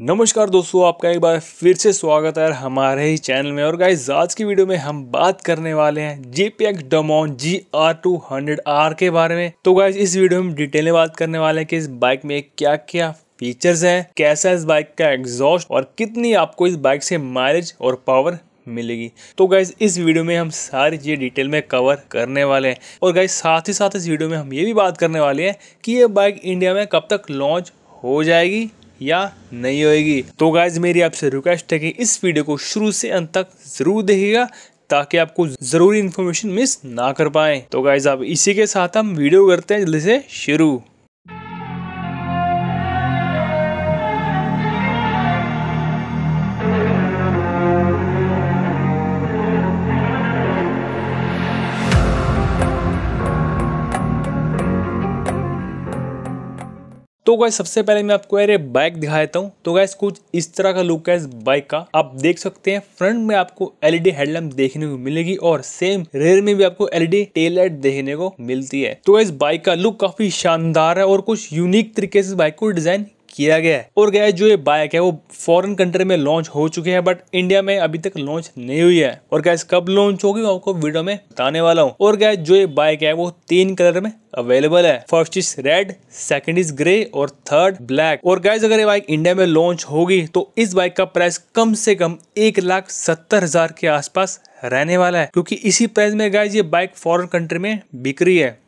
नमस्कार दोस्तों आपका एक बार फिर से स्वागत है हमारे ही चैनल में और गाइज आज की वीडियो में हम बात करने वाले हैं GPX Demon G R two hundred R के बारे में तो गाइज इस वीडियो में डिटेल में बात करने वाले हैं कि इस बाइक में क्या क्या फीचर्स हैं कैसा इस बाइक का एग्जॉस्ट और कितनी आपको इस बाइक से माइलेज और पावर मिलेगी तो गाइज इस वीडियो में हम सारी चीज़ें डिटेल में कवर करने वाले हैं और गाइज साथ ही साथ इस वीडियो में हम ये भी बात करने वाले हैं कि ये बाइक इंडिया में कब तक लॉन्च हो जाएगी या नहीं होएगी तो गाइज मेरी आपसे रिक्वेस्ट है कि इस वीडियो को शुरू से अंत तक जरूर देखिएगा ताकि आपको ज़रूरी इन्फॉर्मेशन मिस ना कर पाए तो गाइज आप इसी के साथ हम वीडियो करते हैं जल्दी से शुरू तो गैस सबसे पहले मैं आपको यार बाइक दिखा देता हूँ तो गैस कुछ इस तरह का लुक है इस बाइक का आप देख सकते हैं फ्रंट में आपको एलईडी हेडलैम्प देखने को मिलेगी और सेम रेयर में भी आपको एलईडी टेल लाइट देखने को मिलती है तो इस बाइक का लुक काफी शानदार है और कुछ यूनिक तरीके से बाइक को डिजाइन किया गया है और गया जो ये बाइक है वो फॉरेन कंट्री में लॉन्च हो चुकी है बट इंडिया में अभी तक लॉन्च नहीं हुई है और गैस कब लॉन्च होगी आपको वीडियो में बताने वाला हूँ और गैस जो ये बाइक है वो तीन कलर में अवेलेबल है first is red second is grey और थर्ड ब्लैक और गैस अगर ये बाइक इंडिया में लॉन्च होगी तो इस बाइक का प्राइस कम से कम एक लाख सत्तर हजार के आसपास रहने वाला है क्योंकि इसी प्राइस में गाइज ये बाइक फॉरेन कंट्री में बिक रही है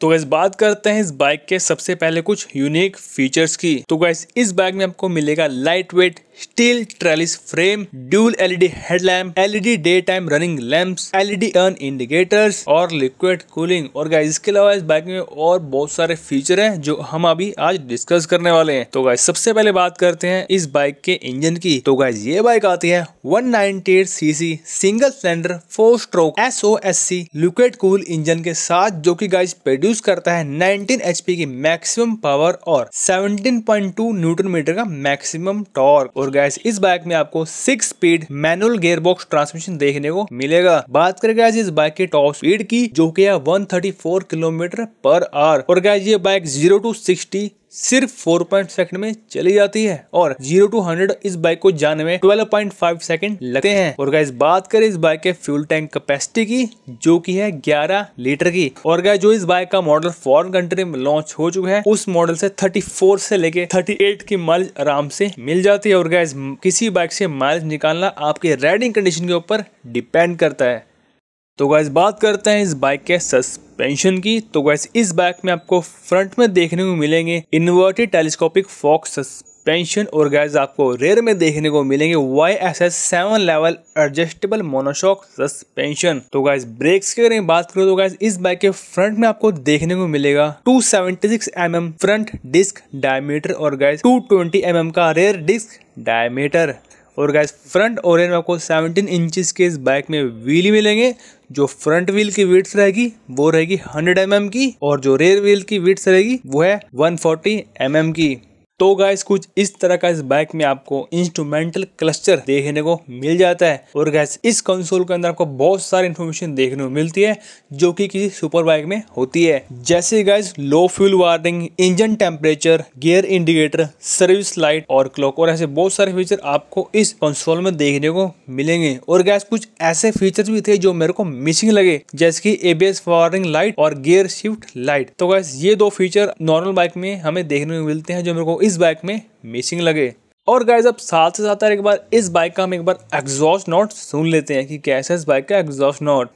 तो गैस बात करते हैं इस बाइक के सबसे पहले कुछ यूनिक फीचर्स की तो गैस इस बाइक में आपको मिलेगा light weight steel trellis frame dual LED headlamp LED day time running lamps LED turn indicators और लिक्विड कूलिंग और गाइस इसके अलावा इस बाइक में और बहुत सारे फीचर हैं जो हम अभी आज डिस्कस करने वाले हैं तो गाइस सबसे पहले बात करते हैं इस बाइक के इंजन की तो गाइस ये बाइक आती है one ninety single cylinder four stroke S O S C liquid cool engine के साथ जो की गाइस पेड प्रोड्यूस करता है 19 एचपी की मैक्सिमम पावर और 17.2 न्यूटन मीटर का मैक्सिमम टॉर्क और गैस इस बाइक में आपको six speed manual gearbox transmission देखने को मिलेगा बात करें गैस इस बाइक की टॉप स्पीड की जो की one thirty kilometre per hour और गैस ये बाइक जीरो टू सिक्सटी सिर्फ फोर पॉइंट सेकंड में चली जाती है और जीरो टू हंड्रेड इस बाइक को जाने में ट्वेल्व पॉइंट फाइव सेकंड लगते हैं और गाय बात करें इस बाइक के फ्यूल टैंक कैपेसिटी की जो की है ग्यारह लीटर की और गाय जो इस बाइक का मॉडल फॉरन कंट्री में लॉन्च हो चुका है उस मॉडल से थर्टी फोर से लेके थर्टी एट की माइलेज आराम से मिल जाती है और गाय किसी बाइक से माइलेज निकालना आपके राइडिंग कंडीशन के ऊपर डिपेंड करता है तो गैस बात करते हैं इस बाइक के सस्पेंशन की तो गैस इस बाइक में आपको फ्रंट में देखने को मिलेंगे इन्वर्टेड टेलीस्कोपिक फॉक्स सस्पेंशन और गैस आपको रेयर में देखने को मिलेंगे Y S S seven level adjustable monoshock suspension तो गैस ब्रेक्स की अगर बात करो तो गैस इस बाइक के फ्रंट में आपको देखने को मिलेगा two seventy mm front disc diameter और गैस टू ट्वेंटी mm का रेयर डिस्क डायमीटर और गैस फ्रंट और रेयर में आपको 17 इंचेस के इस बाइक में व्हील मिलेंगे जो फ्रंट व्हील की विड्स रहेगी वो रहेगी 100 एम mm की और जो रेयर व्हील की विड्स रहेगी वो है 140 फोर्टी mm की तो गाइस कुछ इस तरह का इस बाइक में आपको इंस्ट्रूमेंटल क्लस्टर देखने को मिल जाता है और गैस इस कंसोल के अंदर आपको बहुत सारी इन्फॉर्मेशन देखने को मिलती है जो कि किसी सुपर बाइक में होती है जैसे guys low fuel warning engine temperature gear indicator service light और क्लॉक और ऐसे बहुत सारे फीचर आपको इस कंसोल में देखने को मिलेंगे और गैस कुछ ऐसे फीचर भी थे जो मेरे को मिसिंग लगे जैसे की एबीएस वार्निंग लाइट और गियर शिफ्ट लाइट तो गैस ये दो फीचर नॉर्मल बाइक में हमें देखने को मिलते हैं जो मेरे को इस बाइक में मिसिंग लगे और गाइज अब साथ से साथ एक बार इस बाइक का हम एक बार एग्जॉस्ट नॉट सुन लेते हैं कि कैसे इस बाइक का एग्जॉस्ट नॉट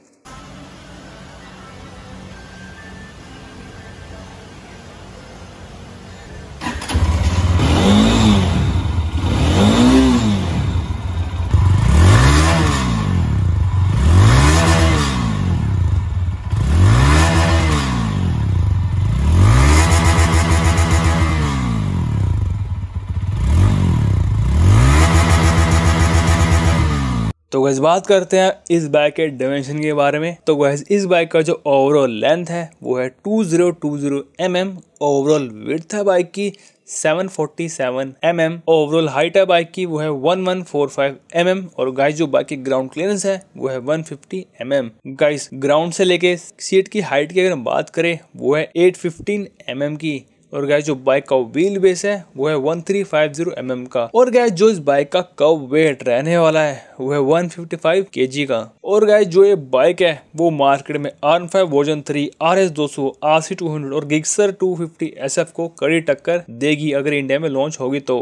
तो वह बात करते हैं इस बाइक के डायमेंशन के बारे में तो वह इस बाइक का जो ओवरऑल लेंथ है वो है 2020 mm ओवरऑल विथ है बाइक की 747 mm ओवरऑल हाइट है बाइक की वो है 1145 mm और गाइस जो बाइक की ग्राउंड क्लियरेंस है वो है 150 mm गाइस ग्राउंड से लेके सीट की हाइट की अगर हम बात करें वो है 815 mm की और गैस जो बाइक का व्हील बेस है वो है one three five zero M M का और गैस जो इस बाइक का कव वेट रहने वाला है वो है वन फिफ्टी फाइव के जी का और गैस जो ये बाइक है वो मार्केट में R five version three R S दो सौ आर सी टू हंड्रेड और Gixxer two fifty S F को कड़ी टक्कर देगी अगर इंडिया में लॉन्च होगी तो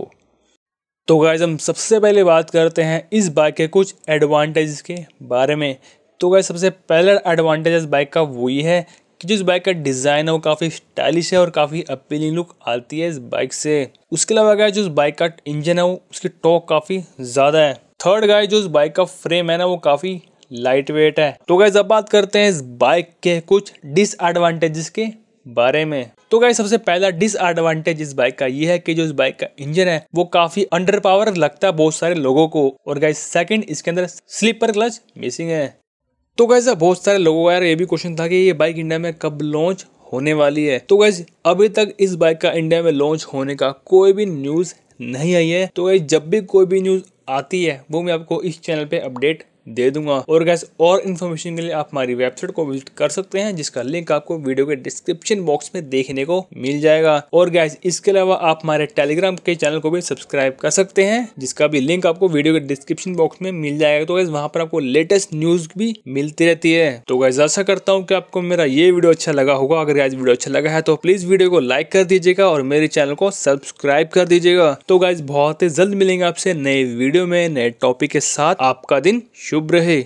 तो गैस हम सबसे पहले बात करते हैं इस बाइक के कुछ एडवांटेज के बारे में तो गैस सबसे पहला एडवांटेज इस बाइक का वही है कि जो इस बाइक का डिज़ाइन है वो काफ़ी स्टाइलिश है और काफ़ी अपीलिंग लुक आती है इस बाइक से उसके अलावा गाय जो इस बाइक का इंजन है वो उसकी टॉक काफ़ी ज़्यादा है थर्ड गाय जो इस बाइक का फ्रेम है ना वो काफ़ी लाइट वेट है तो गाय अब बात करते हैं इस बाइक के कुछ डिसएडवांटेजेस के बारे में तो गाय सबसे पहला डिसएडवांटेज इस बाइक का ये है कि जो इस बाइक का इंजन है वो काफी अंडर पावर लगता है बहुत सारे लोगों को और गाय सेकंड इसके अंदर स्लीपर क्लच मिसिंग है तो गैस बहुत सारे लोगों का यार ये भी क्वेश्चन था कि ये बाइक इंडिया में कब लॉन्च होने वाली है तो गैस अभी तक इस बाइक का इंडिया में लॉन्च होने का कोई भी न्यूज़ नहीं आई है तो गैस जब भी कोई भी न्यूज़ आती है वो मैं आपको इस चैनल पे अपडेट दे दूंगा और गैस और इन्फॉर्मेशन के लिए आप हमारी वेबसाइट को विजिट कर सकते हैं जिसका लिंक आपको वीडियो के डिस्क्रिप्शन बॉक्स में देखने को मिल जाएगा और गैस इसके अलावा आप हमारे टेलीग्राम के चैनल को भी सब्सक्राइब कर सकते हैं जिसका भी लिंक आपको वीडियो के डिस्क्रिप्शन बॉक्स में मिल जाएगा तो गैस वहाँ पर आपको लेटेस्ट न्यूज भी मिलती रहती है तो गैस ऐसा करता हूँ कि आपको मेरा ये वीडियो अच्छा लगा होगा अगर गैस वीडियो अच्छा लगा है तो प्लीज वीडियो को लाइक कर दीजिएगा और मेरे चैनल को सब्सक्राइब कर दीजिएगा तो गैस बहुत ही जल्द मिलेंगे आपसे नए वीडियो में नए टॉपिक के साथ आपका दिन शुरू शुभ रहे